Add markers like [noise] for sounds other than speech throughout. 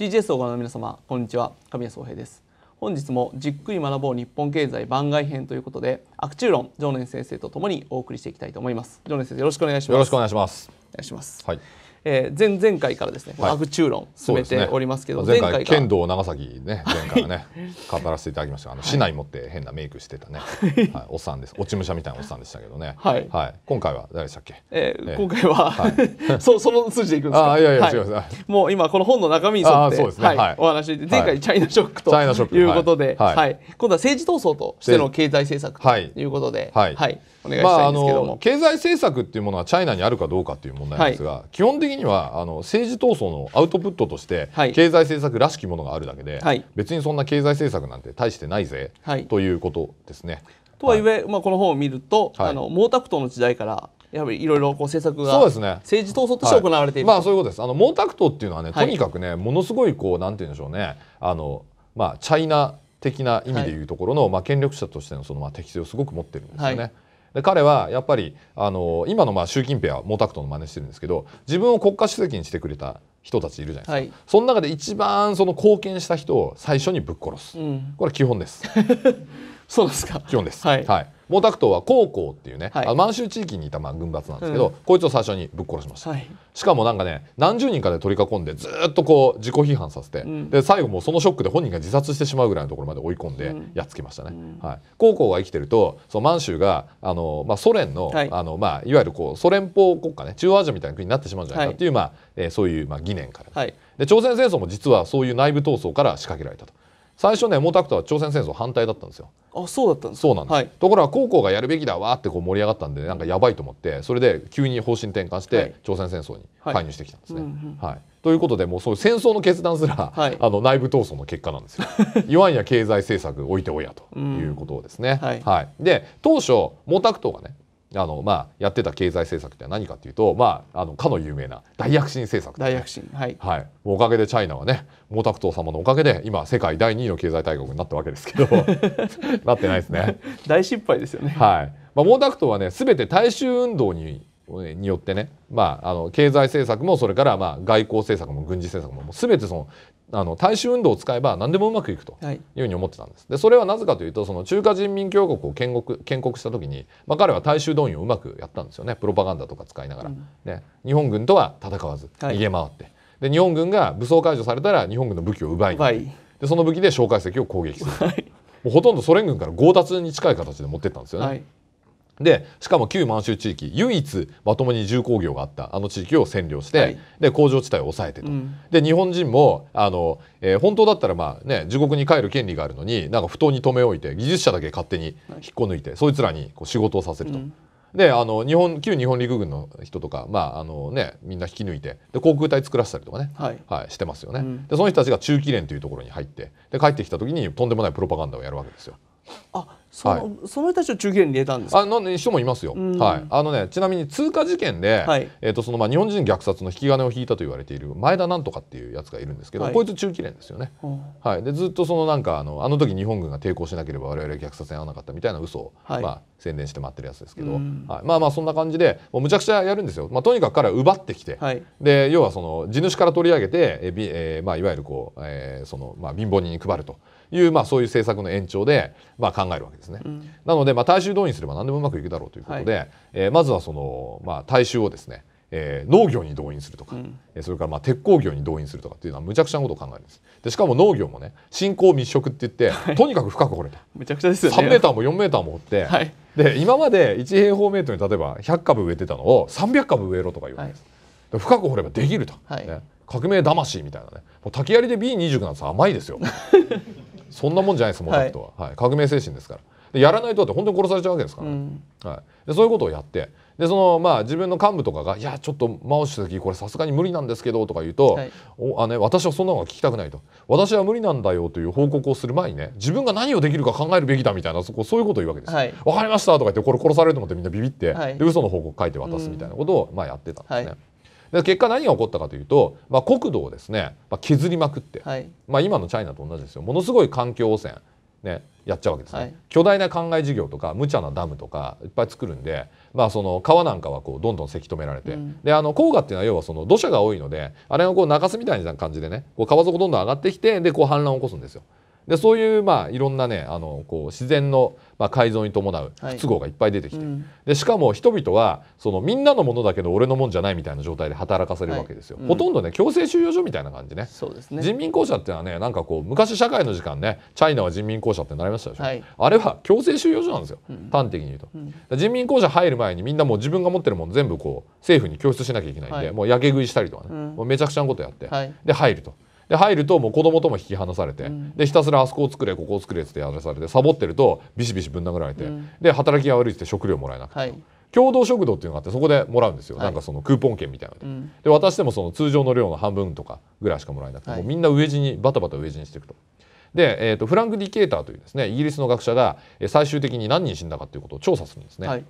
CGS をご覧の皆様こんにちは神谷総平です本日もじっくり学ぼう日本経済番外編ということでアクチューロン常念先生とともにお送りしていきたいと思います常念先生よろしくお願いしますよろしくお願いしますお願いしますはいえー、前前回からですね、はい、アグチューロン進めておりますけど、ね、前回剣道長崎ね前回ね、はい、語らせていただきましたあの市内持って変なメイクしてたね、[laughs] はい、おっさんです落ち武者みたいなおっさんでしたけどねはい、はい、今回は誰でしたっけ、えー、えー、今回は、はい、[laughs] そその筋でいくんですかあいやいや、違います、もう今この本の中身に沿ってそうですね、はいお話で前回チャイナショックということで、はい今度は政治闘争としての経済政策ということではい、はいお願いしたいんですけども、まあ、経済政策っていうものはチャイナにあるかどうかという問題なんですが、はい、基本的にはあの政治闘争のアウトプットとして、はい、経済政策らしきものがあるだけで、はい、別にそんな経済政策なんて大してないぜ、ということですね。とはいえ、まあ、この本を見ると、あの毛沢東の時代からやはりいろいろこう政策がそうですね政治闘争として行われている、はい、まあそういうことですあの毛沢東っていうのはねとにかくね、ものすごいこうなんて言うんでしょうねあのまあチャイナ的な意味でいうところの、はい、まあ権力者としてのそのまあ適性をすごく持ってるんですよね。で彼はやっぱりあの今のまあ習近平は毛沢東の真似してるんですけど自分を国家主席にしてくれた人たちいるじゃないですか、はい、その中で一番その貢献した人を最初にぶっ殺す、うん、これ基本です [laughs] そうですか基本です、はい、はい毛沢東は高校っていうね、はい、満州地域にいたまあ軍閥なんですけど、うん、こいつを最初にぶっ殺しました、はい、しかもなんかね何十人かで取り囲んでずっとこう自己批判させて、うん、で最後もそのショックで本人が自殺してしまうぐらいのところまで追い込んでやっつけましたね、うん、はい、高校が生きてるとその満州があの、まあ、ソ連のはい、あのまあ、いわゆるこうソ連邦国家ね中央アジアみたいな国になってしまうんじゃないかっていう、まあえー、そういう、まあ、疑念から、で朝鮮戦争も実はそういう内部闘争から仕掛けられたと。最初ね毛沢東は朝鮮戦争反対だったんですよ。あそうだったんですそうなんです、はい、ところが高校がやるべきだわってこう盛り上がったんでなんかやばいと思ってそれで急に方針転換して朝鮮戦争に介入してきたんですね。はい、はいということでもうそういう戦争の決断すら、[laughs] あの内部闘争の結果なんですよ。い [laughs] わんや経済政策置いておやということですね。うん、はいで当初毛沢東がねあのまあ、やってた経済政策って何かというと、まあ、あのかの有名な大躍進政策、ね、大躍進、はいはい、おかげでチャイナはね毛沢東様のおかげで今世界第2位の経済大国になったわけですけど [laughs] なってないですね大失敗ですよね、はいまあ、毛沢東はねべて大衆運動にによってね、まあ、あの経済政策もそれからまあ外交政策も軍事政策も全てそのあの大衆運動を使えば何でもうまくいくというふうに思ってたんです。でそれはなぜかというとその中華人民共和国を建国建国した時に、まあ、彼は大衆動員をうまくやったんですよねプロパガンダとか使いながら、うん、ね、日本軍とは戦わず逃げ回って、はい、で日本軍が武装解除されたら日本軍の武器を奪いでその武器で蒋介石を攻撃する、はい、もうほとんどソ連軍から強奪に近い形で持ってったんですよね。はいでしかも旧満州地域唯一まともに重工業があったあの地域を占領して、はい、で工場地帯を抑えてと、うん、で日本人もあの、えー、本当だったらまあ、ね、地獄に帰る権利があるのになんか不当に止め置いて技術者だけ勝手に引っこ抜いて、はい、そいつらにこう仕事をさせると。うんであの日本旧日本陸軍の人とか、まああのね、みんな引き抜いてで航空隊作らせたりとかね、はい、はい、してますよね、うん、でその人たちが中期連というところに入ってで帰ってきた時にとんでもないプロパガンダをやるわけですよ。あそのはい、その人たちを中継に入れたんですあの、ね、人もいますよ、はい、あのね、ちなみに通過事件で、えとそのまあ、日本人虐殺の引き金を引いたと言われている前田なんとかっていうやつがいるんですけど、はい、こいつ中期連ですよね、はい、でずっとそのなんかあのあの時日本軍が抵抗しなければ我々虐殺に合わなかったみたいな嘘を、まあ、宣伝して待ってるやつですけど、はい、まあまあそんな感じでもうむちゃくちゃやるんですよ、まあ、とにかく彼は奪ってきて、で要はその地主から取り上げてえび、えーまあ、いわゆるこう、えーそのまあ、貧乏人に配るという、まあ、そういう政策の延長で、まあ、考えるわけです。ですね、うん、なので、まあ、大衆動員すれば何でもうまくいくだろうということで、はい、えー、まずはその、まあ、大衆をですね、えー、農業に動員するとか、うん、それからまあ鉄鋼業に動員するとかっていうのはむちゃくちゃなことを考えるんですでしかも農業もね新興密植って言って、はい、とにかく深く掘れたむちゃくちゃですよ、ね、3メーターも4メーターも掘って、はい、で今まで1平方メートルに例えば100株植えてたのを300株植えろとか言うんです、はい、深く掘ればできると、ね、革命魂みたいなねもう竹槍で B20 なんて甘いですよ [laughs] そんなもんじゃないです毛沢東は、はい、革命精神ですからやらないとだって本当に殺されちゃうわけですから、うん、はい、でそういうことをやってでそのまあ自分の幹部とかが「いやちょっと真した時これさすがに無理なんですけど」とか言うと、はい、おあね、私はそんなのが聞きたくないと私は無理なんだよという報告をする前にね自分が何をできるか考えるべきだみたいなそこそういうことを言うわけです、はい、分かりましたとか言ってこれ殺されると思ってみんなビビって、はい、で嘘の報告書いて渡すみたいなことを、まあ、やってたんですね。で結果何が起こったかというと、まあ、国土をですね、まあ、削りまくって、はい、まあ、今のチャイナと同じですよものすごい環境汚染ね、やっちゃうわけですね、はい、巨大な灌漑事業とか無茶なダムとかいっぱい作るんで、まあ、その川なんかはこうどんどんせき止められて、うん、であの黄河っていうのは要はその土砂が多いのであれがこう中州みたいな感じでねこう川底どんどん上がってきてでこう氾濫を起こすんですよ。でそういうまあいろんなねあのこう自然のまあ改造に伴う不都合がいっぱい出てきて、はいうん、でしかも人々はそのみんなのものだけど俺のもんじゃないみたいな状態で働かせるわけですよ、はいうん、ほとんどね強制収容所みたいな感じねそうですね人民公社っていうのはねなんかこう昔社会の時間ねチャイナは人民公社ってなりましたでしょ、はい、あれは強制収容所なんですよ、うん、端的に言うと、うん、人民公社入る前にみんなもう自分が持ってるもの全部こう政府に供出しなきゃいけないんで、もうやけ食いしたりとかね、もうめちゃくちゃなことやって、で入ると。で入るともう子供とも引き離されて、うん、でひたすらあそこを作れここを作れってやらされてサボってるとビシビシぶん殴られて、うん、で働きが悪いって食料もらえなくて。はい共同食堂っていうのがあってそこでもらうんですよ、はい、なんかそのクーポン券みたいなでうん、で渡してもその通常の量の半分とかぐらいしかもらえなくて、はい、もうみんな飢え死にバタバタ飢え死にしていくと。で、えーと、とフランク・ディケーターというですねイギリスの学者が最終的に何人死んだかということを調査するんですね。はい、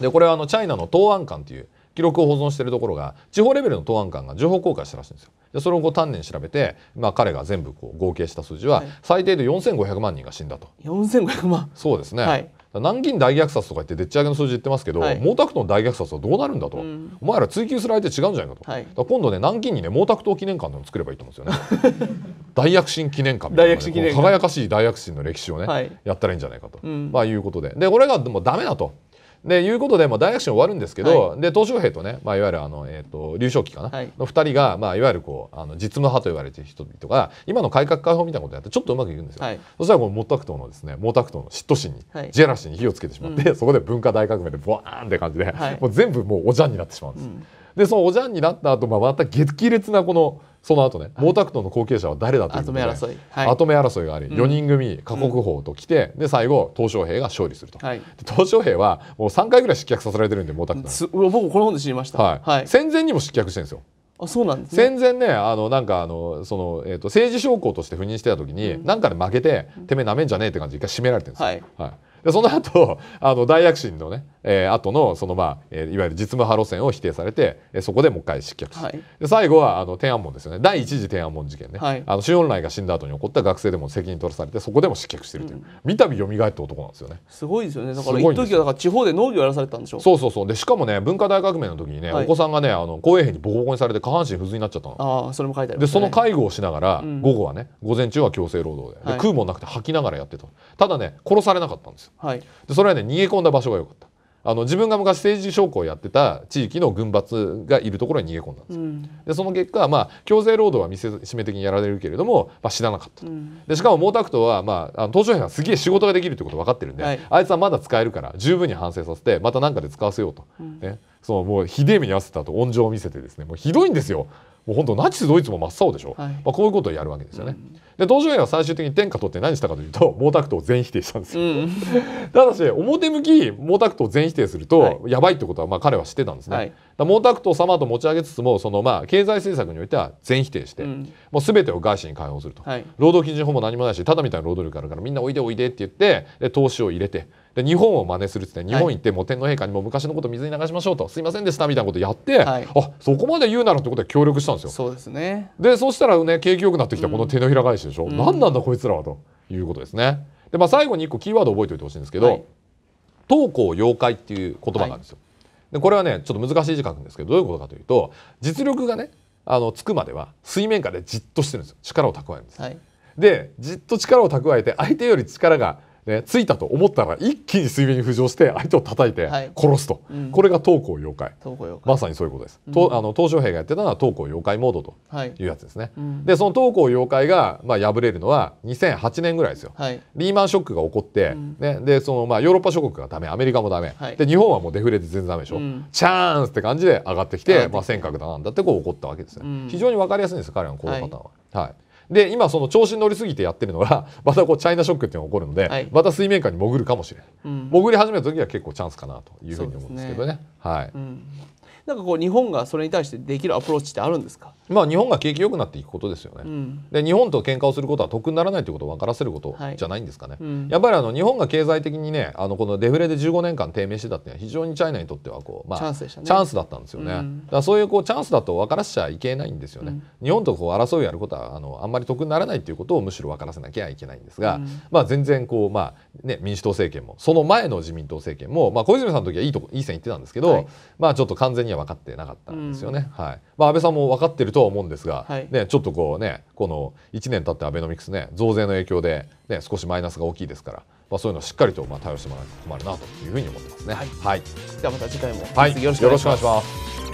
でこれはあのチャイナの東安館という記録を保存しているところが地方レベルの東安館が情報公開したらしいんですよ。でそれをこう丹念調べて、まあ、彼が全部こう合計した数字は、最低で4500万人が死んだと。4500万そうですね、はい南京大虐殺とか言ってでっち上げの数字言ってますけど、はい、毛沢東大虐殺はどうなるんだと、うん、お前ら追及する相手違うんじゃないかと、はい、か今度ね南京にね毛沢東記念館でも作ればいいと思うんですよね [laughs] 大躍進記念館みたいな、ね、輝かしい大躍進の歴史をね、はい、やったらいいんじゃないかと、うん、まあいうことでで俺がもうダメだとでいうことで、まあ、大躍進終わるんですけど、はい、で鄧小平とね、まあ、いわゆるあの、えーと、劉少奇かな、はい、の2人が、まあ、いわゆるこうあの実務派と言われてる人々が今の改革開放みたいなことやってちょっとうまくいくんですよ、はい、そしたらこの毛沢東のですね毛沢東の嫉妬心に、ジェラシーに火をつけてしまって、うん、そこで文化大革命でボワーンって感じで、もう全部もうおじゃんになってしまうんです。うんでそのおじゃんになった後、まあまた激烈なこのその後ね、毛沢東の後継者は誰だということで、はい、後目争い、はい、後争いがあり、う4人組過国法と来て、うん、で最後鄧小平が勝利すると、はい、鄧小平はもう3回ぐらい失脚させられてるんで毛沢東僕この本で知りました、はい、はい、戦前にも失脚してるんですよあそうなんです、ね、戦前ねあのなんかあのその、えーと、政治将校として赴任してた時に、うん、なんかで負けて、てめえなめんじゃねえって感じで一回締められてるんですよ、はいでその後 [laughs] あの大躍進のね、えー、後のそのまあ、えー、いわゆる実務派路線を否定されて、えー、そこでもう一回失脚、はい、で最後はあの天安門ですよね第一次天安門事件ね、はい、あの周恩来が死んだ後に起こった学生でも責任取らされてそこでも失脚してるという、うん、三度蘇った男なんですよねすごいですよねだから一時はだから地方で農業やらされたんでしょうそうそうそうでしかもね文化大革命の時にね、はい、お子さんがねあの公衛兵にボコボコにされて下半身不随になっちゃったのあそれも書いてある、ね、でその介護をしながら、うん、午後はね午前中は強制労働でで、食うもんなくて吐きながらやってたただね殺されなかったんですよはい、でそれはね逃げ込んだ場所が良かったあの自分が昔政治将校をやってた地域の軍閥がいるところに逃げ込んだんです、うん、でその結果、まあ、強制労働は見せしめ的にやられるけれども、まあ、死ななかった、うん、でしかも毛沢東は、まあ、あの東朝鮮はすげえ仕事ができるってこと分かってるんで、はい、あいつはまだ使えるから十分に反省させてまた何かで使わせようと、うん、ね、そのもうひでえ目に遭わせたと温情を見せてですねもうひどいんですよもう本当ナチスドイツも真っ青でしょ、はい、まあ、こういうことをやるわけですよね。うん、で同時には最終的に天下取って何したかというと毛沢東全否定したんですよ。うん、[laughs] ただし表向き毛沢東全否定すると、はい、やばいってことはまあ彼は知ってたんですね。はい、毛沢東様と持ち上げつつもそのまあ経済政策においては全否定して、うん、もう全てを外資に解放すると、労働基準法も何もないしただみたいな労働力あるからみんなおいでおいでって言って投資を入れてで日本を真似するっつって日本行って、もう天皇陛下にも昔のこと水に流しましょうとすいませんでしたみたいなことやって、はい、あそこまで言うならってことで協力したんですよ。そうですねでそうしたらね景気よくなってきたこの手のひら返しでしょ、うん、何なんだこいつらはということですね。でまあ、最後に1個キーワード覚えておいてほしいんですけど、はい、東光妖怪っていう言葉なんですよ。でこれはねちょっと難しい字書くんですけどどういうことかというと実力がねあのつくまでは水面下でじっとしてるんですよ力を蓄えるんです。はい、でじっと力を蓄えて相手より力がね、ついたと思ったら一気に水面に浮上して相手を叩いて殺すと、はいうん、これが東光妖怪まさにそういうことです、うん、とあの東小平がやってたのは東光妖怪モードというやつですね、はいうん、でその東光妖怪が、まあ、敗れるのは2008年ぐらいですよ、はい、リーマンショックが起こって、ね、でその、まあ、ヨーロッパ諸国がダメアメリカもダメ、で日本はもうデフレで全然ダメでしょ、うん、チャンスって感じで上がってきて、まあ、尖閣だなんだってこう起こったわけですね、非常に分かりやすいんです彼らの行動パターンは。はいで今その調子に乗りすぎてやってるのが [laughs] またこうチャイナショックっていうのが起こるので、はい、また水面下に潜るかもしれない、うん、潜り始めた時は結構チャンスかなというふうに思うんですけどね。ねはい、うん、なんかこう日本がそれに対してできるアプローチってあるんですかまあ、日本が景気良くなっていくことですよね、うん、で日本と喧嘩をすることは得にならないということを分からせることじゃないんですかね、はいうん、やっぱりあの日本が経済的にねあのこのデフレで15年間低迷してたっていうのは非常にチャイナにとってはこう、まあ、チャンス、ね、チャンスだったんですよね、うん、だそういうこうチャンスだと分からせちゃいけないんですよね、日本とこう争いやることはあのあんまり得にならないということをむしろ分からせなきゃいけないんですが、まあ、全然こう、まあね、民主党政権もその前の自民党政権も、まあ、小泉さんの時はいいとこいい線いってたんですけど、はい、まあ、ちょっと完全には分かってなかったんですよね。はいまあ、安倍さんも分かってるとは思うんですが、はい、ね、ちょっとこうねこの1年経ってアベノミクスね増税の影響で、ね、少しマイナスが大きいですから、まあ、そういうのをしっかりとまあ対応してもらわないと困るなというふうに思ってますね。はい、はい、ではまた次回も、はい、よろしくお願いします。